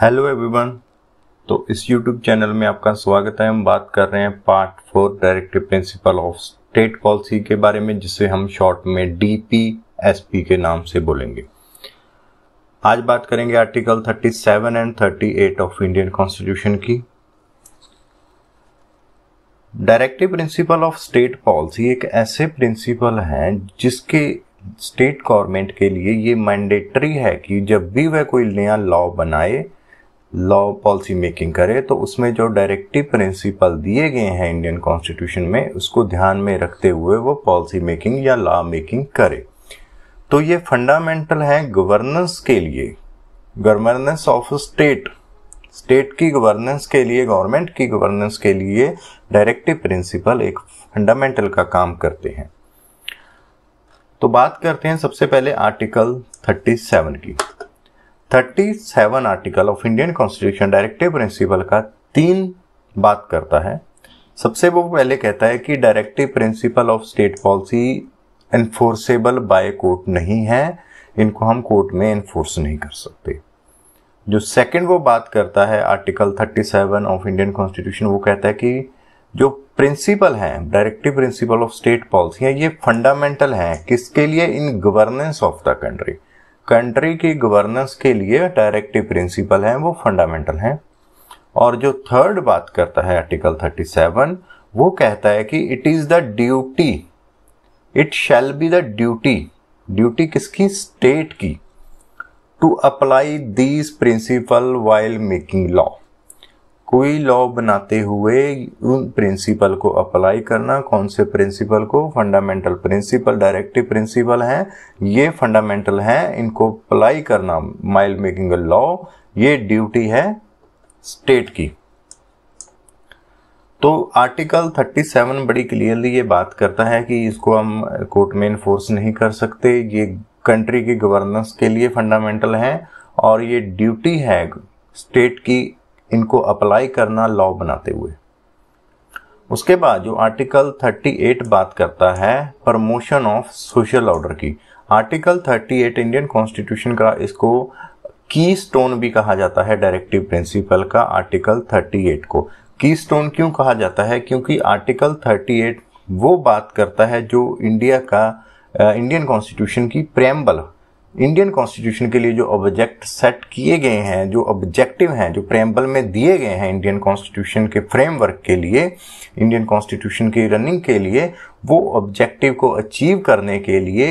hello everyone तो इस YouTube channel में आपका स्वागत है हम बात कर रहे हैं part four directive principle of state policy के बारे में जिसे हम शॉर्ट में डीपीएसपी के नाम से बोलेंगे आज बात करेंगे article 37 and 38 of Indian constitution की directive principle of state policy एक ऐसे प्रिंसिपल हैं जिसके स्टेट गवर्नमेंट के लिए ये मैंडेटरी है कि जब भी वह कोई नया लॉ बनाए लॉ पॉलिसी मेकिंग करे तो उसमें जो डायरेक्टिव प्रिंसिपल दिए गए हैं इंडियन कॉन्स्टिट्यूशन में उसको ध्यान में रखते हुए वो पॉलिसी मेकिंग या लॉ मेकिंग करे तो ये फंडामेंटल है गवर्नेंस के लिए गवर्नेंस ऑफ स्टेट स्टेट की गवर्नेंस के लिए गवर्नमेंट की गवर्नेंस के लिए डायरेक्टिव प्रिंसिपल एक फंडामेंटल का काम करते हैं तो बात करते हैं सबसे पहले आर्टिकल 37 की 37 article of Indian constitution directive principle का तीन बात करता है सबसे वो पहले कहता है कि directive principle of state policy enforceable by court नहीं है इनको हम कोर्ट में इन्फोर्स नहीं कर सकते जो सेकंड वो बात करता है आर्टिकल 37 ऑफ इंडियन कॉन्स्टिट्यूशन वो कहता है कि जो प्रिंसिपल हैं directive principle of state policy है ये फंडामेंटल हैं किसके लिए in governance of the country country की गवर्नेंस के लिए डायरेक्टिव प्रिंसिपल हैं वो फंडामेंटल हैं और जो थर्ड बात करता है आर्टिकल 37 वो कहता है कि it is the duty it shall be the duty duty किसकी स्टेट की to apply these principle while making law कोई लॉ बनाते हुए उन प्रिंसिपल को अप्लाई करना कौन से प्रिंसिपल को फंडामेंटल प्रिंसिपल डायरेक्टिव प्रिंसिपल हैं ये फंडामेंटल हैं इनको अप्लाई करना माइल मेकिंग लॉ ये ड्यूटी है स्टेट की तो आर्टिकल 37 बड़ी क्लियरली ये बात करता है कि इसको हम कोर्ट में इन्फोर्स नहीं कर सकते ये कंट्री की गवर्नेंस के लिए फंडामेंटल है और ये ड्यूटी है स्टेट की इनको अप्लाई करना लॉ बनाते हुए उसके बाद जो आर्टिकल 38 बात करता है प्रमोशन ऑफ सोशल ऑर्डर की आर्टिकल 38 इंडियन कॉन्स्टिट्यूशन का इसको की स्टोन भी कहा जाता है डायरेक्टिव प्रिंसिपल का आर्टिकल 38 को की स्टोन क्यों कहा जाता है क्योंकि आर्टिकल 38 वो बात करता है जो इंडिया का इंडियन कॉन्स्टिट्यूशन की प्रेम्बल इंडियन कॉन्स्टिट्यूशन के लिए जो ऑब्जेक्ट सेट किए गए हैं जो ऑब्जेक्टिव हैं जो प्रेम्बल में दिए गए हैं इंडियन कॉन्स्टिट्यूशन के फ्रेमवर्क के लिए इंडियन कॉन्स्टिट्यूशन की रनिंग के लिए वो ऑब्जेक्टिव को अचीव करने के लिए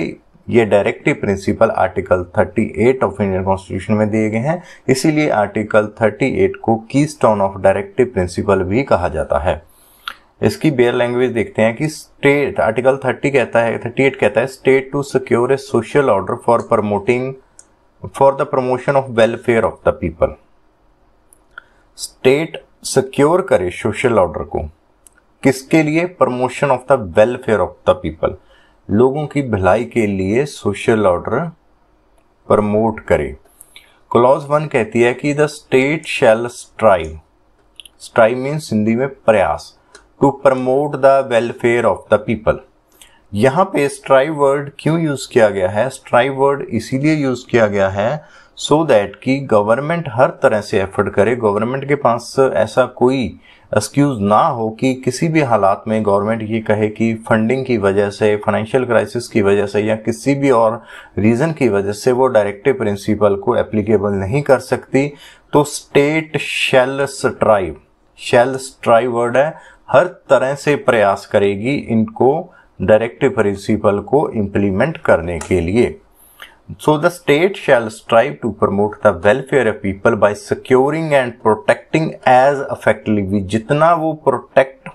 ये directive principle article 38 of Indian constitution में दिए गए हैं इसीलिए आर्टिकल 38 को की स्टोन ऑफ डायरेक्टिव प्रिंसिपल भी कहा जाता है इसकी बेयर लैंग्वेज देखते हैं कि स्टेट आर्टिकल 30 कहता है 38 कहता है state to secure a social order for promoting for the promotion of welfare of the people state secure करे सोशल ऑर्डर को किसके लिए promotion of the welfare of the people लोगों की भलाई के लिए सोशल ऑर्डर प्रमोट करे क्लॉज वन कहती है कि the state shall strive strive means Hindi में प्रयास to promote the welfare of the people यहाँ पे स्ट्राइव वर्ड क्यों यूज किया गया है स्ट्राइव वर्ड इसीलिए यूज किया गया है सो so दैट कि गवर्नमेंट हर तरह से एफर्ट करे गवर्नमेंट के पास ऐसा कोई एक्सक्यूज ना हो कि किसी भी हालात में गवर्नमेंट ये कहे कि फंडिंग की वजह से फाइनेंशियल क्राइसिस की वजह से या किसी भी और रीज़न की वजह से वो डायरेक्टिव प्रिंसिपल को एप्लीकेबल नहीं कर सकती तो state shall strive shall strive word है हर तरह से प्रयास करेगी इनको डायरेक्टिव प्रिंसिपल को इम्प्लीमेंट करने के लिए so the state shall strive to promote the welfare of people by securing and protecting as effectively जितना वो प्रोटेक्ट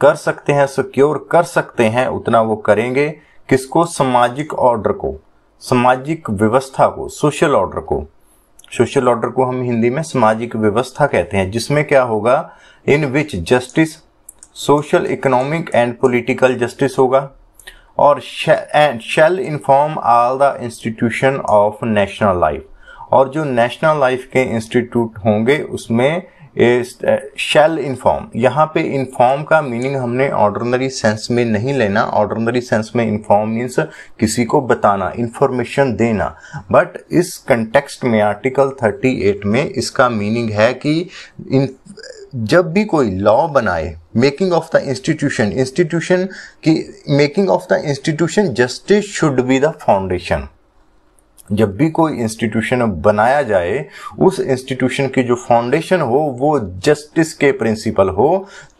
कर सकते हैं सिक्योर कर सकते हैं उतना वो करेंगे किसको सामाजिक ऑर्डर को सामाजिक व्यवस्था को सोशल ऑर्डर को सोशल ऑर्डर को हम हिंदी में सामाजिक व्यवस्था कहते हैं जिसमें क्या होगा in which justice social economic and political justice होगा और and shall inform all the institution of national life और जो नेशनल लाइफ के इंस्टीट्यूट होंगे उसमें शेल इन्फॉर्म यहाँ पे इन्फॉर्म का मीनिंग हमने ऑर्डनरी सेंस में नहीं लेना ऑर्डनरी सेंस में इन्फॉर्म मीन्स किसी को बताना इन्फॉर्मेशन देना बट इस कंटेक्स्ट में आर्टिकल 38 में इसका मीनिंग है कि जब भी कोई लॉ बनाए making of the institution institution की making of the institution justice should be the foundation जब भी कोई इंस्टीट्यूशन बनाया जाए उस इंस्टीट्यूशन की जो फाउंडेशन हो वो जस्टिस के प्रिंसिपल हो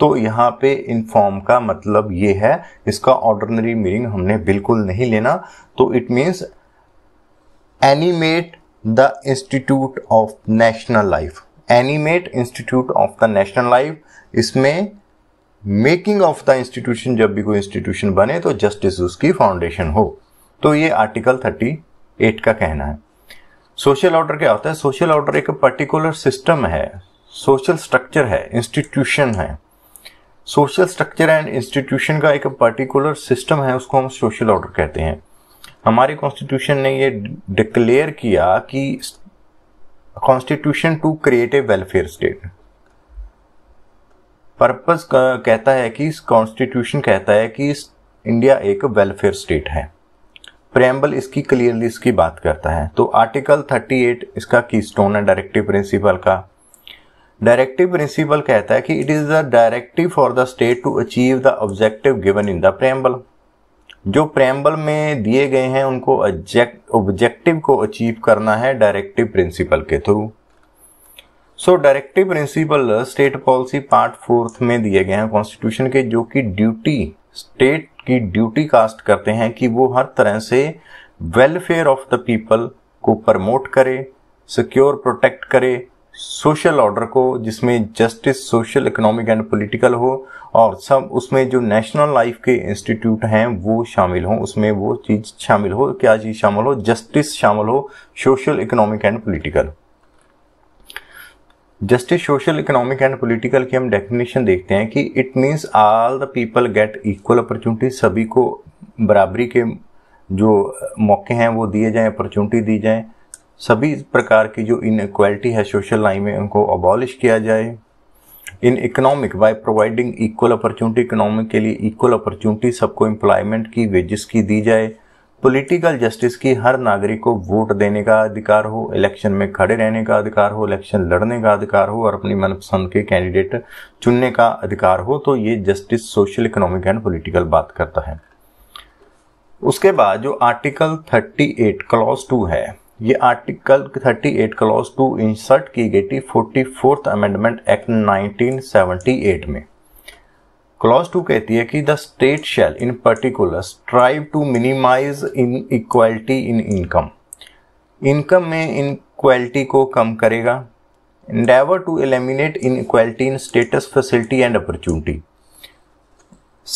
तो यहाँ पे इनफॉर्म का मतलब ये है इसका ऑर्डिनरी मीनिंग हमने बिल्कुल नहीं लेना तो it means animate the institute of national life animate institute of the national life इसमें मेकिंग ऑफ द इंस्टीट्यूशन जब भी कोई इंस्टीट्यूशन बने तो जस्टिस उसकी फाउंडेशन हो तो ये आर्टिकल 38 का कहना है सोशल ऑर्डर क्या होता है सोशल ऑर्डर एक पर्टिकुलर सिस्टम है सोशल स्ट्रक्चर है इंस्टीट्यूशन है सोशल स्ट्रक्चर एंड इंस्टीट्यूशन का एक पर्टिकुलर सिस्टम है उसको हम सोशल ऑर्डर कहते हैं हमारे कॉन्स्टिट्यूशन ने ये डिक्लेयर किया कि constitution to create a welfare state purpose कहता है कि कॉन्स्टिट्यूशन कहता है कि इंडिया एक वेलफेयर स्टेट है प्रेम्बल इसकी क्लियरली इसकी बात करता है तो आर्टिकल 38 इसका की स्टोन है डायरेक्टिव प्रिंसिपल का डायरेक्टिव प्रिंसिपल कहता है कि it is the directive for the state to achieve the objective given in the preamble जो प्रेम्बल में दिए गए हैं उनको ऑब्जेक्टिव को अचीव करना है डायरेक्टिव प्रिंसिपल के through so directive principle state policy part fourth में दिए गए हैं कॉन्स्टिट्यूशन के जो कि ड्यूटी स्टेट की ड्यूटी कास्ट करते हैं कि वो हर तरह से वेलफेयर ऑफ द पीपल को प्रमोट करे सिक्योर प्रोटेक्ट करे सोशल ऑर्डर को जिसमें justice social economic and political हो और सब उसमें जो नेशनल लाइफ के इंस्टीट्यूट हैं वो शामिल हों उसमें वो चीज़ शामिल हो क्या चीज़ शामिल हो जस्टिस शामिल हो social economic and political justice social economic and political की हम डेफिनेशन देखते हैं कि it means all the people get equal opportunity सभी को बराबरी के जो मौके हैं वो दिए जाए अपॉर्चुनिटी दी जाएं सभी प्रकार की जो इनक्वालिटी है सोशल लाइन में उनको अबॉलिश किया जाए in economic by providing equal opportunity economic के लिए इक्वल अपॉर्चुनिटी सबको एम्प्लॉयमेंट की वेजेस की दी जाए पॉलिटिकल जस्टिस की हर नागरिक को वोट देने का अधिकार हो इलेक्शन में खड़े रहने का अधिकार हो इलेक्शन लड़ने का अधिकार हो और अपनी मनपसंद के कैंडिडेट चुनने का अधिकार हो तो ये justice social economic and political बात करता है उसके बाद जो आर्टिकल 38 क्लॉज टू है ये आर्टिकल 38 क्लॉज टू इंसर्ट की गई थी फोर्टी फोर्थ अमेंडमेंट एक्ट 1978 में क्लॉज टू कहती है कि the state shall in particular strive to minimize inequality in income income में क्वालिटी को कम करेगा to eliminate inequality in status facility and opportunity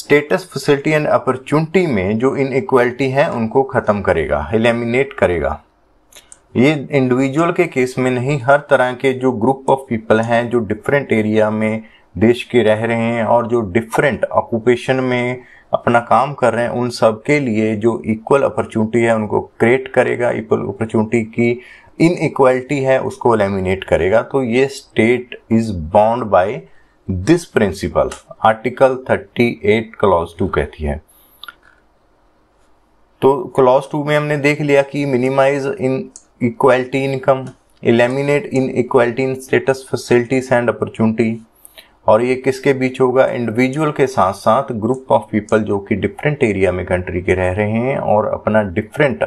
status facility and opportunity में जो इन इक्वालिटी है उनको ख़त्म करेगा एलिमिनेट करेगा ये इंडिविजुअल के केस में नहीं हर तरह के जो ग्रुप ऑफ पीपल हैं जो डिफरेंट एरिया में देश के रह रहे हैं और जो डिफरेंट ऑक्यूपेशन में अपना काम कर रहे हैं उन सब के लिए जो इक्वल अपॉर्चुनिटी है उनको क्रिएट करेगा इक्वल अपॉर्चुनिटी की इन इक्वलिटी है उसको एलिमिनेट करेगा तो ये state is bound by this principle article 38 clause two कहती है तो क्लॉज टू में हमने देख लिया कि minimize in equality income eliminate inequality in status facilities and opportunity और ये किसके बीच होगा इंडिविजुअल के साथ साथ ग्रुप ऑफ पीपल जो कि डिफरेंट एरिया में कंट्री के रह रहे हैं और अपना डिफरेंट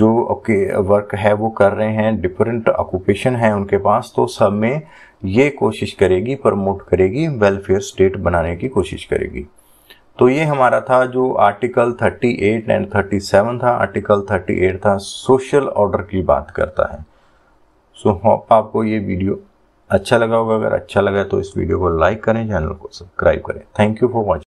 जो ओके वर्क है वो कर रहे हैं डिफरेंट ऑक्यूपेशन है उनके पास तो सब में ये कोशिश करेगी प्रमोट करेगी वेलफेयर स्टेट बनाने की कोशिश करेगी तो ये हमारा था जो आर्टिकल 38 एंड 37 था आर्टिकल 38 था सोशल ऑर्डर की बात करता है सो so, होप आपको ये वीडियो अच्छा लगा होगा अगर अच्छा लगा तो इस वीडियो को लाइक करें चैनल को सब्सक्राइब करें थैंक यू फॉर वॉचिंग